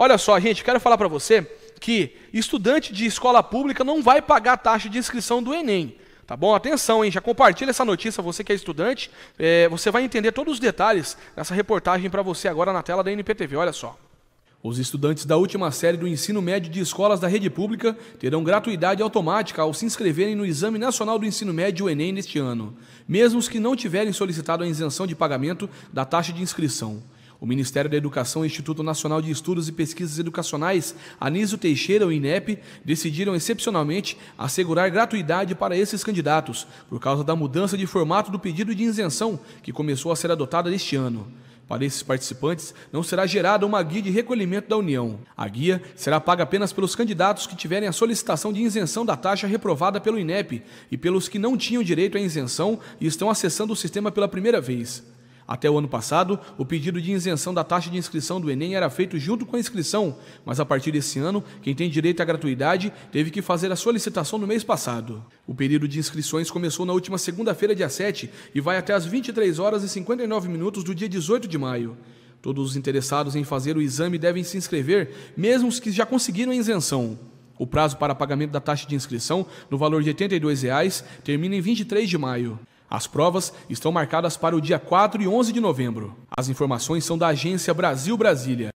Olha só, gente, quero falar para você que estudante de escola pública não vai pagar a taxa de inscrição do Enem. Tá bom? Atenção, hein? Já compartilha essa notícia, você que é estudante. É, você vai entender todos os detalhes dessa reportagem para você agora na tela da NPTV. Olha só. Os estudantes da última série do ensino médio de escolas da rede pública terão gratuidade automática ao se inscreverem no Exame Nacional do Ensino Médio Enem neste ano, mesmo os que não tiverem solicitado a isenção de pagamento da taxa de inscrição. O Ministério da Educação e o Instituto Nacional de Estudos e Pesquisas Educacionais, Anísio Teixeira, o INEP, decidiram excepcionalmente assegurar gratuidade para esses candidatos, por causa da mudança de formato do pedido de isenção que começou a ser adotada este ano. Para esses participantes, não será gerada uma guia de recolhimento da União. A guia será paga apenas pelos candidatos que tiverem a solicitação de isenção da taxa reprovada pelo INEP e pelos que não tinham direito à isenção e estão acessando o sistema pela primeira vez. Até o ano passado, o pedido de isenção da taxa de inscrição do Enem era feito junto com a inscrição, mas a partir desse ano, quem tem direito à gratuidade teve que fazer a solicitação no mês passado. O período de inscrições começou na última segunda-feira, dia 7, e vai até às 23 horas e 59 minutos do dia 18 de maio. Todos os interessados em fazer o exame devem se inscrever, mesmo os que já conseguiram a isenção. O prazo para pagamento da taxa de inscrição, no valor de R$ 82, reais, termina em 23 de maio. As provas estão marcadas para o dia 4 e 11 de novembro. As informações são da agência Brasil Brasília.